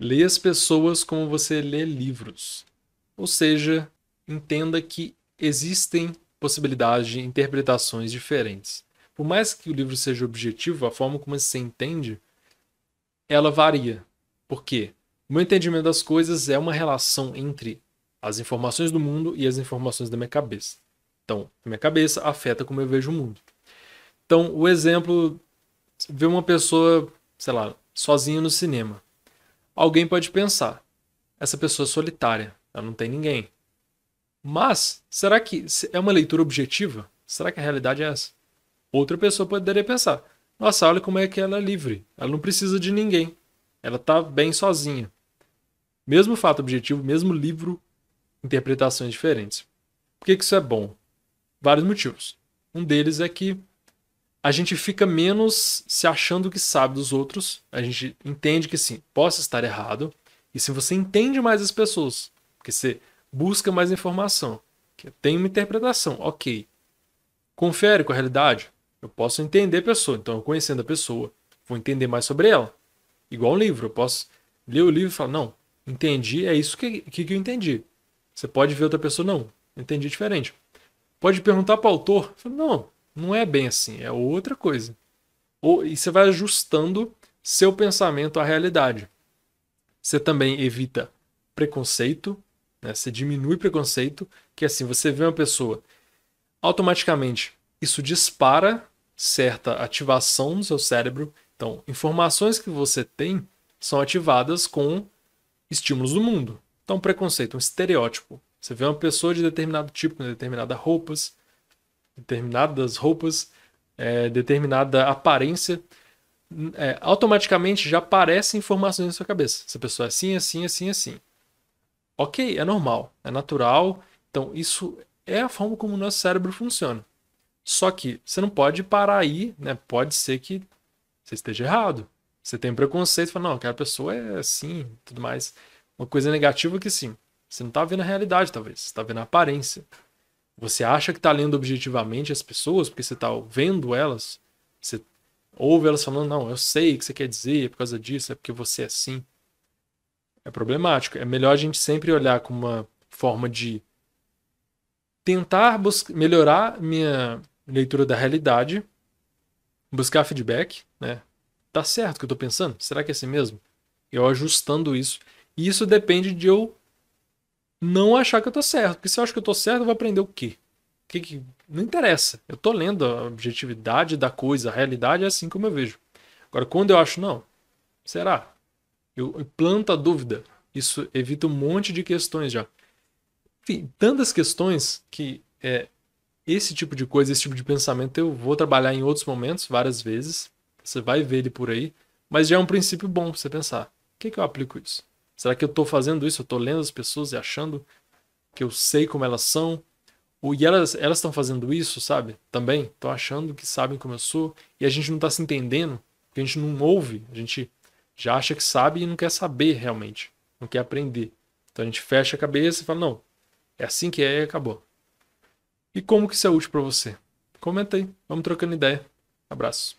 Lê as pessoas como você lê livros. Ou seja, entenda que existem possibilidades de interpretações diferentes. Por mais que o livro seja objetivo, a forma como você entende, ela varia. Por quê? O meu entendimento das coisas é uma relação entre as informações do mundo e as informações da minha cabeça. Então, a minha cabeça afeta como eu vejo o mundo. Então, o exemplo, ver uma pessoa, sei lá, sozinha no cinema. Alguém pode pensar, essa pessoa é solitária, ela não tem ninguém. Mas, será que é uma leitura objetiva? Será que a realidade é essa? Outra pessoa poderia pensar: nossa, olha como é que ela é livre, ela não precisa de ninguém, ela está bem sozinha. Mesmo fato objetivo, mesmo livro, interpretações diferentes. Por que, que isso é bom? Vários motivos. Um deles é que a gente fica menos se achando que sabe dos outros. A gente entende que sim, posso estar errado. E se você entende mais as pessoas, porque você busca mais informação, que tem uma interpretação, ok. Confere com a realidade. Eu posso entender a pessoa, então eu conhecendo a pessoa, vou entender mais sobre ela. Igual um livro, eu posso ler o livro e falar, não, entendi, é isso que, que, que eu entendi. Você pode ver outra pessoa, não, entendi diferente. Pode perguntar para o autor, não, não é bem assim, é outra coisa. Ou, e você vai ajustando seu pensamento à realidade. Você também evita preconceito, né? você diminui preconceito, que assim, você vê uma pessoa, automaticamente isso dispara certa ativação no seu cérebro. Então, informações que você tem são ativadas com estímulos do mundo. Então, preconceito, um estereótipo. Você vê uma pessoa de determinado tipo, com determinadas roupas, determinadas roupas, é, determinada aparência, é, automaticamente já aparecem informações na sua cabeça. Essa pessoa é assim, assim, assim, assim. Ok, é normal, é natural. Então, isso é a forma como o nosso cérebro funciona. Só que você não pode parar aí, né? Pode ser que você esteja errado. Você tem um preconceito, fala, não, aquela pessoa é assim, tudo mais. Uma coisa negativa que sim, você não está vendo a realidade, talvez. Você está vendo a aparência. Você acha que está lendo objetivamente as pessoas, porque você está vendo elas, você ouve elas falando, não, eu sei o que você quer dizer, é por causa disso, é porque você é assim. É problemático. É melhor a gente sempre olhar com uma forma de tentar melhorar minha leitura da realidade, buscar feedback, né? Tá certo o que eu estou pensando? Será que é assim mesmo? Eu ajustando isso. E isso depende de eu não achar que eu tô certo. Porque se eu acho que eu tô certo, eu vou aprender o quê? O que, que... Não interessa. Eu tô lendo a objetividade da coisa, a realidade é assim como eu vejo. Agora, quando eu acho, não, será? Eu planto a dúvida. Isso evita um monte de questões já. Enfim, tantas questões que é, esse tipo de coisa, esse tipo de pensamento, eu vou trabalhar em outros momentos, várias vezes. Você vai ver ele por aí. Mas já é um princípio bom pra você pensar. O que, que eu aplico isso? Será que eu estou fazendo isso? Eu estou lendo as pessoas e achando que eu sei como elas são? E elas estão fazendo isso, sabe? Também. Estão achando que sabem como eu sou e a gente não está se entendendo, a gente não ouve, a gente já acha que sabe e não quer saber realmente, não quer aprender. Então a gente fecha a cabeça e fala: não, é assim que é e acabou. E como que isso é útil para você? Comenta aí, vamos trocando ideia. Abraço.